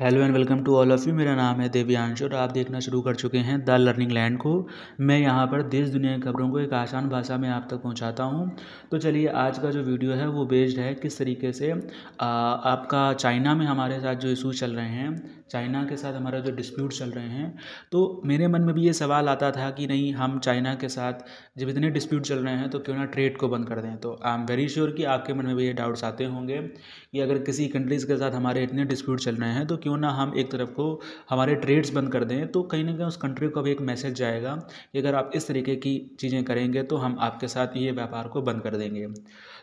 hello and welcome to all of you मेरा नाम है देवयांश और आप देखना शुरू कर चुके हैं द लर्निंग लैंड को मैं यहाँ पर देश दुनिया की खबरों को एक आसान भाषा में आप तक पहुँचाता हूँ तो चलिए आज का जो वीडियो है वो बेस्ड है किस तरीके से आ, आपका चाइना में हमारे साथ जो इशू चल रहे हैं चाइना के साथ हमारा जो डिस्प्यूट चल रहे हैं तो मेरे मन में भी ये सवाल आता था कि नहीं हम चाइना के साथ जब इतने डिस्प्यूट चल रहे हैं तो क्यों ना ट्रेड को बंद कर दें तो आई एम वेरी श्योर कि आपके मन में भी ये डाउट्स आते होंगे कि अगर किसी कंट्रीज़ के साथ हमारे इतने डिस्प्यूट चल रहे हैं तो क्यों ना हम एक तरफ को हमारे ट्रेड्स बंद कर दें तो कहीं ना कहीं उस कंट्री को भी एक मैसेज जाएगा कि अगर आप इस तरीके की चीज़ें करेंगे तो हम आपके साथ ये व्यापार को बंद कर देंगे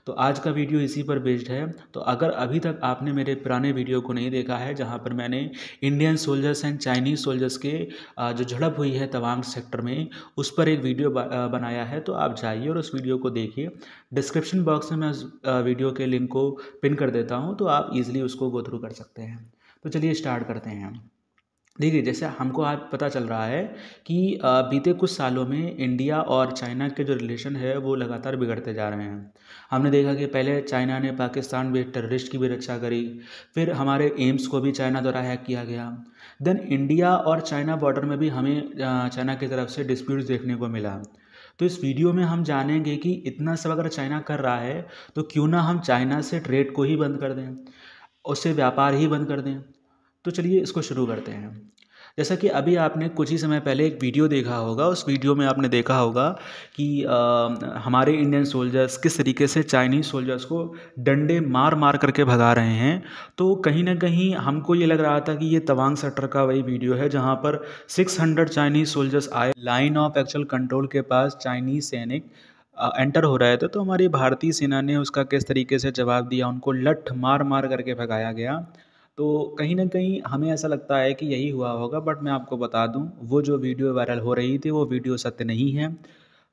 तो आज का वीडियो इसी पर बेस्ड है तो अगर अभी तक आपने मेरे पुराने वीडियो को नहीं देखा है जहाँ पर मैंने Indian soldiers and Chinese soldiers के जो झड़प हुई है तवांग सेक्टर में उस पर एक वीडियो बनाया है तो आप जाइए और उस वीडियो को देखिए डिस्क्रिप्शन बॉक्स में मैं उस वीडियो के लिंक को पिन कर देता हूँ तो आप ईजिली उसको गो थ्रू कर सकते हैं तो चलिए स्टार्ट करते हैं हम देखिए जैसे हमको आज पता चल रहा है कि बीते कुछ सालों में इंडिया और चाइना के जो रिलेशन है वो लगातार बिगड़ते जा रहे हैं हमने देखा कि पहले चाइना ने पाकिस्तान में टेररिस्ट की भी रक्षा करी फिर हमारे एम्स को भी चाइना द्वारा हैक किया गया देन इंडिया और चाइना बॉर्डर में भी हमें चाइना की तरफ से डिस्प्यूट्स देखने को मिला तो इस वीडियो में हम जानेंगे कि इतना सब अगर चाइना कर रहा है तो क्यों ना हम चाइना से ट्रेड को ही बंद कर दें उससे व्यापार ही बंद कर दें तो चलिए इसको शुरू करते हैं जैसा कि अभी आपने कुछ ही समय पहले एक वीडियो देखा होगा उस वीडियो में आपने देखा होगा कि आ, हमारे इंडियन सोल्जर्स किस तरीके से चाइनीज़ सोल्जर्स को डंडे मार मार करके भगा रहे हैं तो कहीं ना कहीं हमको ये लग रहा था कि ये तवांग सटर का वही वीडियो है जहाँ पर 600 चाइनीज़ सोल्जर्स आए लाइन ऑफ एक्चुअल कंट्रोल के पास चाइनीज़ सैनिक एंटर हो रहे थे तो हमारी भारतीय सेना ने उसका किस तरीके से जवाब दिया उनको लठ मार मार करके भगाया गया तो कहीं ना कहीं हमें ऐसा लगता है कि यही हुआ होगा बट मैं आपको बता दूं वो जो वीडियो वायरल हो रही थी वो वीडियो सत्य नहीं है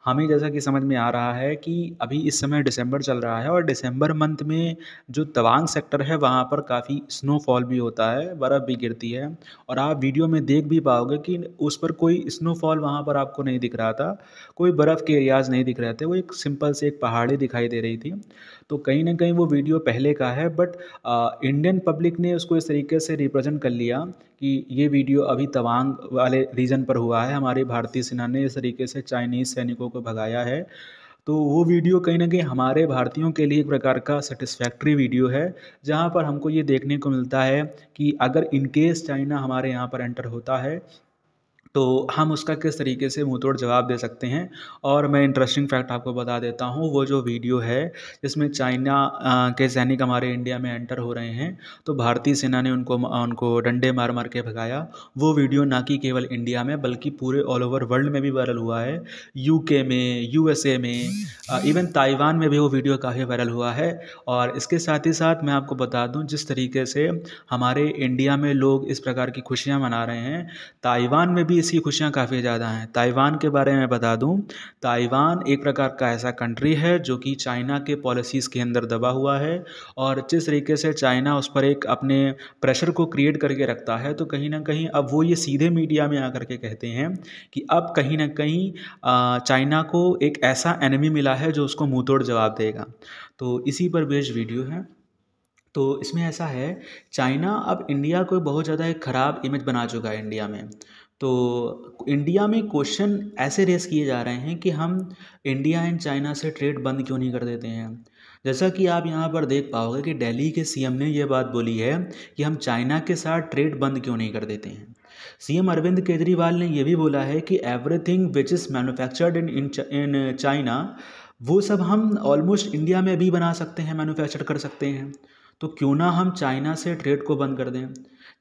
हमें जैसा कि समझ में आ रहा है कि अभी इस समय दिसंबर चल रहा है और दिसंबर मंथ में जो तवांग सेक्टर है वहाँ पर काफ़ी स्नोफॉल भी होता है बर्फ़ भी गिरती है और आप वीडियो में देख भी पाओगे कि उस पर कोई स्नोफॉल वहाँ पर आपको नहीं दिख रहा था कोई बर्फ़ के एरियाज नहीं दिख रहे थे वो एक सिंपल से एक पहाड़ी दिखाई दे रही थी तो कहीं ना कहीं वो वीडियो पहले का है बट इंडियन पब्लिक ने उसको इस तरीके से रिप्रेजेंट कर लिया कि ये वीडियो अभी तवांग वाले रीजन पर हुआ है हमारे भारतीय सेना ने इस तरीके से चाइनीज़ सैनिकों को भगाया है तो वो वीडियो कहीं ना कहीं हमारे भारतीयों के लिए एक प्रकार का सेटिस्फैक्ट्री वीडियो है जहाँ पर हमको ये देखने को मिलता है कि अगर इनकेस चाइना हमारे यहाँ पर एंटर होता है तो हम उसका किस तरीके से मुँह तोड़ जवाब दे सकते हैं और मैं इंटरेस्टिंग फैक्ट आपको बता देता हूँ वो जो वीडियो है जिसमें चाइना के सैनिक हमारे इंडिया में एंटर हो रहे हैं तो भारतीय सेना ने उनको उनको डंडे मार मार के भगाया वो वीडियो ना कि केवल इंडिया में बल्कि पूरे ऑल ओवर वर्ल्ड में भी वायरल हुआ है यू में यू में इवन ताइवान में भी वो वीडियो काफ़ी वायरल हुआ है और इसके साथ ही साथ मैं आपको बता दूँ जिस तरीके से हमारे इंडिया में लोग इस प्रकार की खुशियाँ मना रहे हैं ताइवान में भी की खुशियाँ काफ़ी ज़्यादा हैं ताइवान के बारे में बता दूँ ताइवान एक प्रकार का ऐसा कंट्री है जो कि चाइना के पॉलिसीज़ के अंदर दबा हुआ है और जिस तरीके से चाइना उस पर एक अपने प्रेशर को क्रिएट करके रखता है तो कहीं ना कहीं अब वो ये सीधे मीडिया में आकर के कहते हैं कि अब कहीं ना कहीं चाइना को एक ऐसा एनिमी मिला है जो उसको मुँह जवाब देगा तो इसी पर बेस्ड वीडियो है तो इसमें ऐसा है चाइना अब इंडिया को बहुत ज़्यादा एक ख़राब इमेज बना चुका है इंडिया में तो इंडिया में क्वेश्चन ऐसे रेस किए जा रहे हैं कि हम इंडिया एंड चाइना से ट्रेड बंद क्यों नहीं कर देते हैं जैसा कि आप यहाँ पर देख पाओगे कि दिल्ली के सीएम ने यह बात बोली है कि हम चाइना के साथ ट्रेड बंद क्यों नहीं कर देते हैं सीएम अरविंद केजरीवाल ने यह भी बोला है कि everything which is manufactured in in China वो सब हम ऑलमोस्ट इंडिया में भी बना सकते हैं मैनुफैक्चर कर सकते हैं तो क्यों ना हम चाइना से ट्रेड को बंद कर दें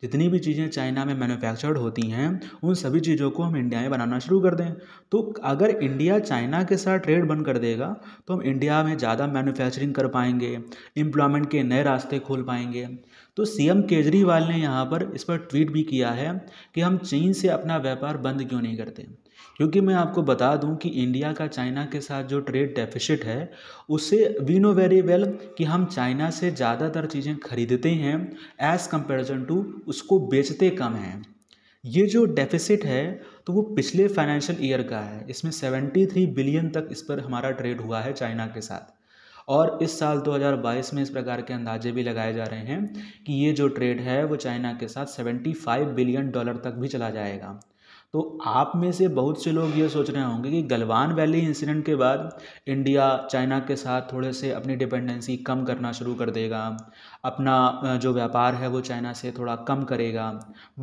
जितनी भी चीज़ें चाइना में मैन्युफैक्चर्ड होती हैं उन सभी चीज़ों को हम इंडिया में बनाना शुरू कर दें तो अगर इंडिया चाइना के साथ ट्रेड बंद कर देगा तो हम इंडिया में ज़्यादा मैन्युफैक्चरिंग कर पाएंगे एम्प्लॉयमेंट के नए रास्ते खोल पाएंगे तो सीएम केजरीवाल ने यहाँ पर इस पर ट्वीट भी किया है कि हम चीन से अपना व्यापार बंद क्यों नहीं करते क्योंकि मैं आपको बता दूं कि इंडिया का चाइना के साथ जो ट्रेड डेफिसिट है उससे वी नो वेरी वेल कि हम चाइना से ज़्यादातर चीज़ें खरीदते हैं एज़ कंपेरिजन टू उसको बेचते कम हैं ये जो डेफिसिट है तो वो पिछले फाइनेंशियल ईयर का है इसमें 73 बिलियन तक इस पर हमारा ट्रेड हुआ है चाइना के साथ और इस साल 2022 में इस प्रकार के अंदाजे भी लगाए जा रहे हैं कि ये जो ट्रेड है वो चाइना के साथ 75 बिलियन डॉलर तक भी चला जाएगा तो आप में से बहुत से लोग ये सोच रहे होंगे कि गलवान वैली इंसिडेंट के बाद इंडिया चाइना के साथ थोड़े से अपनी डिपेंडेंसी कम करना शुरू कर देगा अपना जो व्यापार है वो चाइना से थोड़ा कम करेगा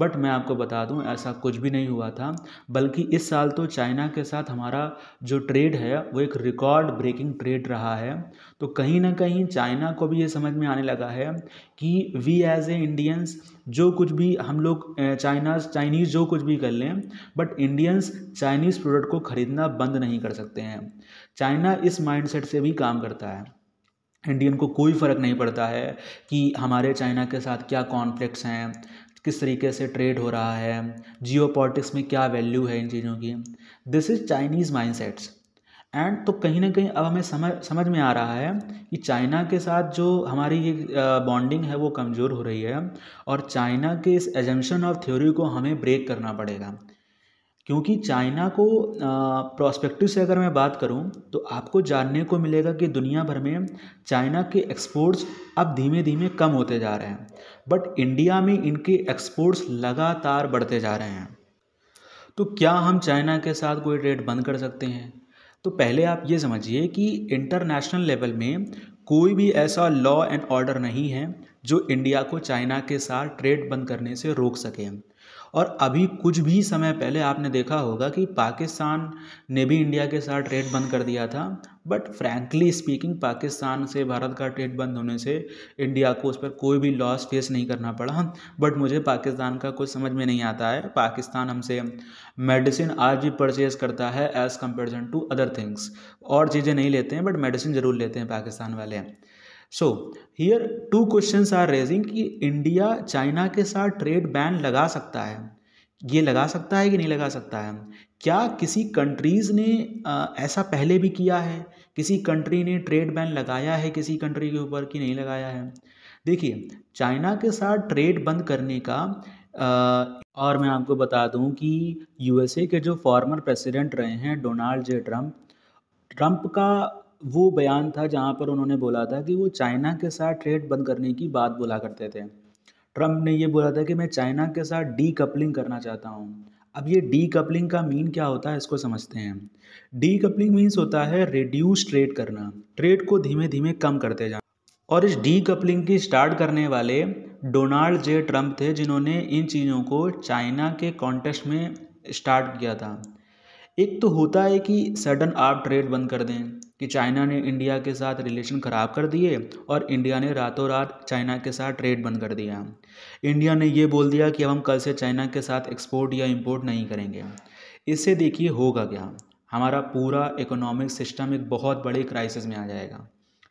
बट मैं आपको बता दूं ऐसा कुछ भी नहीं हुआ था बल्कि इस साल तो चाइना के साथ हमारा जो ट्रेड है वो एक रिकॉर्ड ब्रेकिंग ट्रेड रहा है तो कहीं ना कहीं चाइना को भी ये समझ में आने लगा है कि वी एज ए इंडियंस जो कुछ भी हम लोग चाइना चाइनीज़ जो कुछ भी कर लें बट इंडियंस चाइनीज़ प्रोडक्ट को ख़रीदना बंद नहीं कर सकते हैं चाइना इस माइंडसेट से भी काम करता है इंडियन को कोई फ़र्क नहीं पड़ता है कि हमारे चाइना के साथ क्या कॉन्फ्लिक्ट हैं किस तरीके से ट्रेड हो रहा है जियो में क्या वैल्यू है इन चीज़ों की this is Chinese mindsets and तो कहीं ना कहीं अब हमें समझ समझ में आ रहा है कि चाइना के साथ जो हमारी ये बॉन्डिंग है वो कमज़ोर हो रही है और चाइना के इस एजम्पन ऑफ थ्योरी को हमें ब्रेक करना पड़ेगा क्योंकि चाइना को प्रोस्पेक्टिव से अगर मैं बात करूं तो आपको जानने को मिलेगा कि दुनिया भर में चाइना के एक्सपोर्ट्स अब धीमे धीमे कम होते जा रहे हैं बट इंडिया में इनके एक्सपोर्ट्स लगातार बढ़ते जा रहे हैं तो क्या हम चाइना के साथ कोई ट्रेड बंद कर सकते हैं तो पहले आप ये समझिए कि इंटरनेशनल लेवल में कोई भी ऐसा लॉ एंड ऑर्डर नहीं है जो इंडिया को चाइना के साथ ट्रेड बंद करने से रोक सके और अभी कुछ भी समय पहले आपने देखा होगा कि पाकिस्तान ने भी इंडिया के साथ ट्रेड बंद कर दिया था बट फ्रैंकली स्पीकिंग पाकिस्तान से भारत का ट्रेड बंद होने से इंडिया को उस पर कोई भी लॉस फेस नहीं करना पड़ा बट मुझे पाकिस्तान का कुछ समझ में नहीं आता है पाकिस्तान हमसे मेडिसिन आज भी परचेज करता है as comparison to other things और चीज़ें नहीं लेते हैं बट मेडिसिन ज़रूर लेते हैं पाकिस्तान वाले so here two question are raising कि इंडिया चाइना के साथ ट्रेड बैन लगा सकता है ये लगा सकता है कि नहीं लगा सकता है क्या किसी कंट्रीज़ ने ऐसा पहले भी किया है किसी कंट्री ने ट्रेड बैन लगाया है किसी कंट्री के ऊपर कि नहीं लगाया है देखिए चाइना के साथ ट्रेड बंद करने का और मैं आपको बता दूं कि यूएसए के जो फॉर्मर प्रेसिडेंट रहे हैं डोनाल्ड जे ट्रम्प ट्रम्प का वो बयान था जहाँ पर उन्होंने बोला था कि वो चाइना के साथ ट्रेड बंद करने की बात बोला करते थे ट्रंप ने ये बोला था कि मैं चाइना के साथ डी कपलिंग करना चाहता हूँ अब ये डी कपलिंग का मीन क्या होता है इसको समझते हैं डी कपलिंग मीन्स होता है रिड्यूस ट्रेड करना ट्रेड को धीमे धीमे कम करते जाना और इस डी कपलिंग की स्टार्ट करने वाले डोनाल्ड जे ट्रंप थे जिन्होंने इन चीज़ों को चाइना के कॉन्टेस्ट में स्टार्ट किया था एक तो होता है कि सडन आप ट्रेड बंद कर दें कि चाइना ने इंडिया के साथ रिलेशन ख़राब कर दिए और इंडिया ने रातों रात चाइना के साथ ट्रेड बंद कर दिया इंडिया ने ये बोल दिया कि अब हम कल से चाइना के साथ एक्सपोर्ट या इंपोर्ट नहीं करेंगे इससे देखिए होगा क्या हमारा पूरा इकोनॉमिक सिस्टम एक बहुत बड़े क्राइसिस में आ जाएगा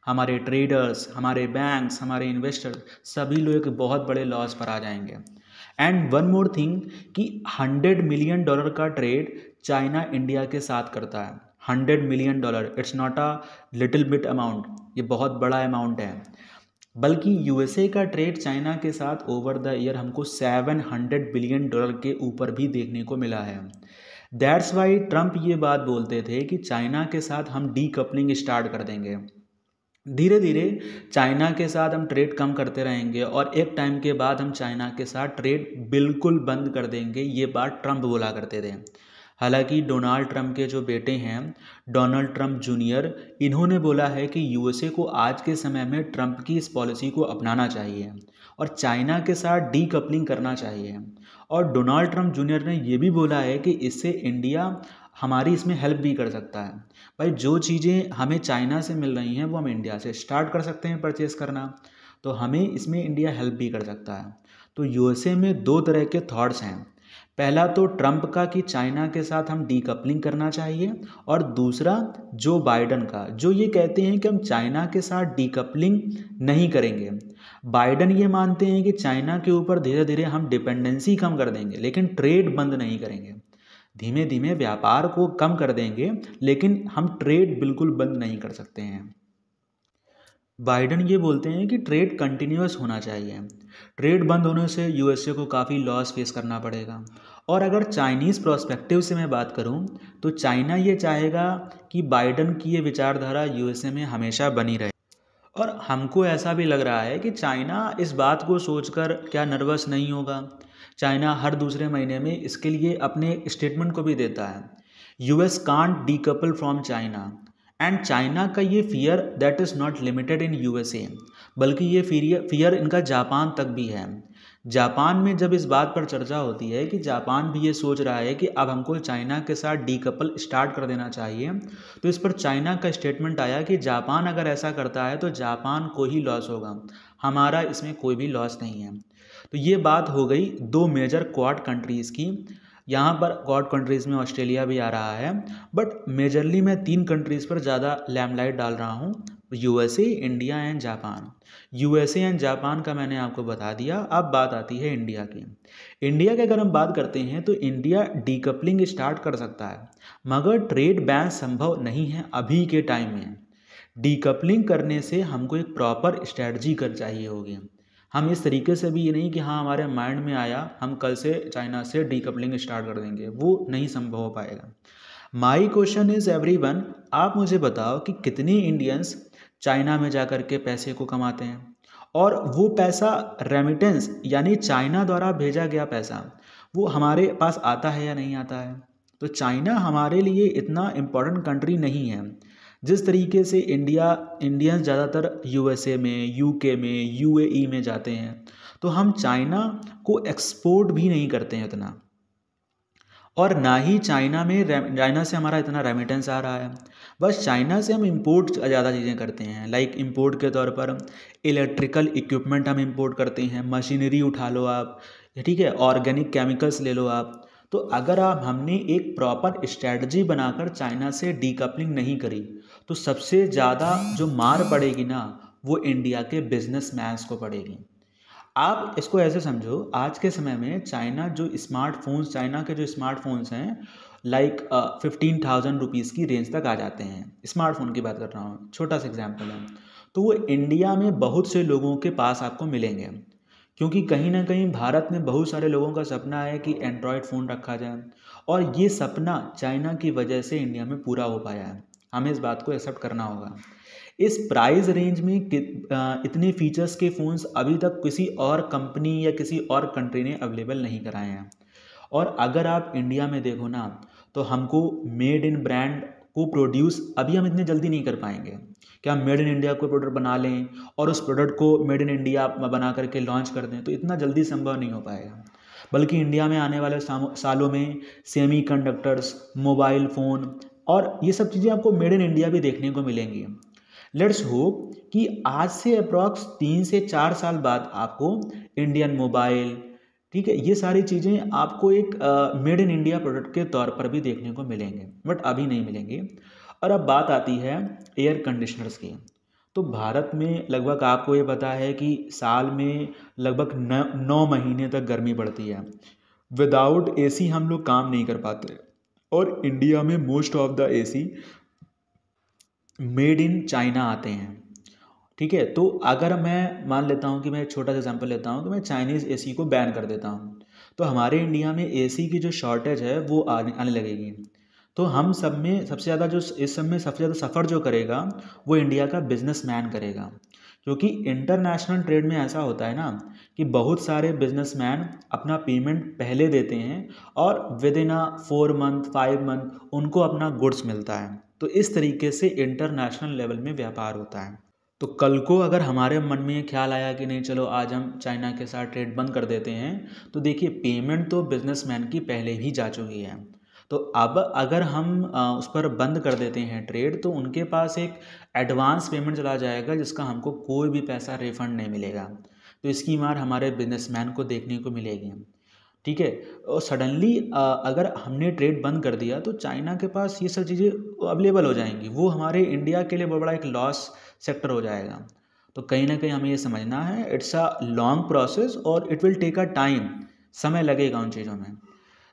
हमारे ट्रेडर्स हमारे बैंक्स हमारे इन्वेस्टर सभी लोग एक बहुत बड़े लॉस पर आ जाएंगे एंड वन मोर थिंग कि हंड्रेड मिलियन डॉलर का ट्रेड चाइना इंडिया के साथ करता है hundred million dollar it's not a little bit amount ये बहुत बड़ा अमाउंट है बल्कि यूएसए का ट्रेड चाइना के साथ ओवर द ईयर हमको सेवन हंड्रेड बिलियन डॉलर के ऊपर भी देखने को मिला है दैट्स वाई ट्रंप ये बात बोलते थे कि चाइना के साथ हम डीकपलिंग स्टार्ट कर देंगे धीरे धीरे चाइना के साथ हम ट्रेड कम करते रहेंगे और एक टाइम के बाद हम चाइना के साथ ट्रेड बिल्कुल बंद कर देंगे ये बात ट्रम्प बोला करते थे हालांकि डोनाल्ड ट्रंप के जो बेटे हैं डोनाल्ड ट्रम्प जूनियर इन्होंने बोला है कि यूएसए को आज के समय में ट्रंप की इस पॉलिसी को अपनाना चाहिए और चाइना के साथ डीकपलिंग करना चाहिए और डोनाल्ड ट्रम्प जूनियर ने यह भी बोला है कि इससे इंडिया हमारी इसमें हेल्प भी कर सकता है भाई जो चीज़ें हमें चाइना से मिल रही हैं वो हम इंडिया से स्टार्ट कर सकते हैं परचेस करना तो हमें इसमें इंडिया हेल्प भी कर सकता है तो यूएसए में दो तरह के थाट्स हैं पहला तो ट्रंप का कि चाइना के साथ हम डीकपलिंग करना चाहिए और दूसरा जो बाइडन का जो ये कहते हैं कि हम चाइना के साथ डीकपलिंग नहीं करेंगे बाइडन ये मानते हैं कि चाइना के ऊपर धीरे धीरे हम डिपेंडेंसी कम कर देंगे लेकिन ट्रेड बंद नहीं करेंगे धीमे धीमे व्यापार को कम कर देंगे लेकिन हम ट्रेड बिल्कुल बंद नहीं कर सकते हैं बाइडन ये बोलते हैं कि ट्रेड कंटिन्यूस होना चाहिए ट्रेड बंद होने से यूएसए को काफ़ी लॉस फेस करना पड़ेगा और अगर चाइनीज़ प्रोस्पेक्टिव से मैं बात करूं तो चाइना ये चाहेगा कि बाइडन की ये विचारधारा यूएसए में हमेशा बनी रहे और हमको ऐसा भी लग रहा है कि चाइना इस बात को सोचकर क्या नर्वस नहीं होगा चाइना हर दूसरे महीने में इसके लिए अपने स्टेटमेंट को भी देता है U S can't decouple from China and China का ये fear that is not limited in U S A बल्कि ये फियर फियर इनका जापान तक भी है जापान में जब इस बात पर चर्चा होती है कि जापान भी ये सोच रहा है कि अब हमको चाइना के साथ डीकपल स्टार्ट कर देना चाहिए तो इस पर चाइना का स्टेटमेंट आया कि जापान अगर ऐसा करता है तो जापान को ही लॉस होगा हमारा इसमें कोई भी लॉस नहीं है तो ये बात हो गई दो मेजर क्वाड कंट्रीज़ की यहाँ पर क्वाड कंट्रीज़ में ऑस्ट्रेलिया भी आ रहा है बट मेजरली मैं तीन कंट्रीज़ पर ज़्यादा लैमलाइट डाल रहा हूँ USA India and Japan USA and Japan का मैंने आपको बता दिया अब बात आती है इंडिया की इंडिया की अगर हम बात करते हैं तो इंडिया डीकपलिंग स्टार्ट कर सकता है मगर ट्रेड बैन संभव नहीं है अभी के टाइम में डीकपलिंग करने से हमको एक प्रॉपर स्ट्रैटी कर चाहिए होगी हम इस तरीके से भी ये नहीं कि हाँ हमारे माइंड में आया हम कल से चाइना से डीकपलिंग स्टार्ट कर देंगे वो नहीं संभव हो पाएगा माई क्वेश्चन इज़ एवरी आप मुझे बताओ कि कितनी इंडियंस चाइना में जा कर के पैसे को कमाते हैं और वो पैसा रेमिटेंस यानी चाइना द्वारा भेजा गया पैसा वो हमारे पास आता है या नहीं आता है तो चाइना हमारे लिए इतना इम्पोर्टेंट कंट्री नहीं है जिस तरीके से इंडिया इंडियंस ज़्यादातर यूएसए में यूके में यूएई e में जाते हैं तो हम चाइना को एक्सपोर्ट भी नहीं करते हैं इतना और ना ही चाइना में चाइना से हमारा इतना रेमिटेंस आ रहा है बस चाइना से हम इम्पोर्ट ज़्यादा चीज़ें करते हैं लाइक इम्पोर्ट के तौर पर इलेक्ट्रिकल इक्विपमेंट हम इम्पोर्ट करते हैं मशीनरी उठा लो आप ठीक है ऑर्गेनिक केमिकल्स ले लो आप तो अगर आप हमने एक प्रॉपर स्ट्रैटी बनाकर चाइना से डीकपलिंग नहीं करी तो सबसे ज़्यादा जो मार पड़ेगी ना वो इंडिया के बिजनेस मैंस को पड़ेगी आप इसको ऐसे समझो आज के समय में चाइना जो स्मार्टफोन्स चाइना के जो स्मार्टफोन्स हैं लाइक फिफ्टीन थाउजेंड रुपीज़ की रेंज तक आ जाते हैं स्मार्टफोन की बात कर रहा हूँ छोटा सा एग्जाम्पल है तो वो इंडिया में बहुत से लोगों के पास आपको मिलेंगे क्योंकि कहीं ना कहीं भारत में बहुत सारे लोगों का सपना है कि एंड्रॉयड फ़ोन रखा जाए और ये सपना चाइना की वजह से इंडिया में पूरा हो पाया है हमें इस बात को एक्सेप्ट करना होगा इस प्राइस रेंज में इतने फीचर्स के फ़ोन्स अभी तक किसी और कंपनी या किसी और कंट्री ने अवेलेबल नहीं कराए हैं और अगर आप इंडिया में देखो ना तो हमको मेड इन ब्रांड को प्रोड्यूस अभी हम इतने जल्दी नहीं कर पाएंगे क्या हम मेड इन इंडिया कोई प्रोडक्ट बना लें और उस प्रोडक्ट को मेड इन इंडिया बना करके लॉन्च कर दें तो इतना जल्दी संभव नहीं हो पाएगा बल्कि इंडिया में आने वाले सालों में सेमी कंडक्टर्स मोबाइल फ़ोन और ये सब चीज़ें आपको मेड इन इंडिया भी देखने को मिलेंगी लेट्स होप कि आज से अप्रॉक्स तीन से चार साल बाद आपको इंडियन मोबाइल ठीक है ये सारी चीज़ें आपको एक मेड इन इंडिया प्रोडक्ट के तौर पर भी देखने को मिलेंगे बट अभी नहीं मिलेंगे और अब बात आती है एयर कंडीशनर्स की तो भारत में लगभग आपको ये पता है कि साल में लगभग नौ महीने तक गर्मी बढ़ती है विदाउट एसी हम लोग काम नहीं कर पाते और इंडिया में most of the AC made in China आते हैं ठीक है तो अगर मैं मान लेता हूँ कि मैं एक छोटा सा एग्जाम्पल लेता हूँ कि तो मैं चाइनीज़ ए को बैन कर देता हूँ तो हमारे इंडिया में ए की जो शॉर्टेज है वो आने आने लगेगी तो हम सब में सबसे ज़्यादा जो इस सब में सबसे ज़्यादा सफ़र जो करेगा वो इंडिया का बिजनेस करेगा क्योंकि इंटरनेशनल ट्रेड में ऐसा होता है ना कि बहुत सारे बिजनेसमैन अपना पेमेंट पहले देते हैं और within a four month five month उनको अपना गुड्स मिलता है तो इस तरीके से इंटरनेशनल लेवल में व्यापार होता है तो कल को अगर हमारे मन में ये ख्याल आया कि नहीं चलो आज हम चाइना के साथ ट्रेड बंद कर देते हैं तो देखिए पेमेंट तो बिजनेसमैन की पहले ही जा चुकी है तो अब अगर हम उस पर बंद कर देते हैं ट्रेड तो उनके पास एक एडवांस पेमेंट चला जाएगा जिसका हमको कोई भी पैसा रिफंड नहीं मिलेगा तो इसकी मार हमारे बिजनेसमैन को देखने को मिलेगी ठीक है और सडनली अगर हमने ट्रेड बंद कर दिया तो चाइना के पास ये सब चीज़ें अवेलेबल हो जाएंगी वो हमारे इंडिया के लिए बहुत बड़ा एक लॉस सेक्टर हो जाएगा तो कहीं ना कहीं हमें ये समझना है इट्स अ लॉन्ग प्रोसेस और it will take a time समय लगेगा उन चीज़ों में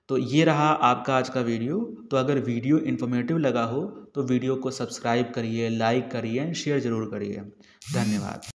तो ये रहा आपका आज का वीडियो तो अगर वीडियो इन्फॉर्मेटिव लगा हो तो वीडियो को सब्सक्राइब करिए लाइक करिए एंड शेयर ज़रूर करिए धन्यवाद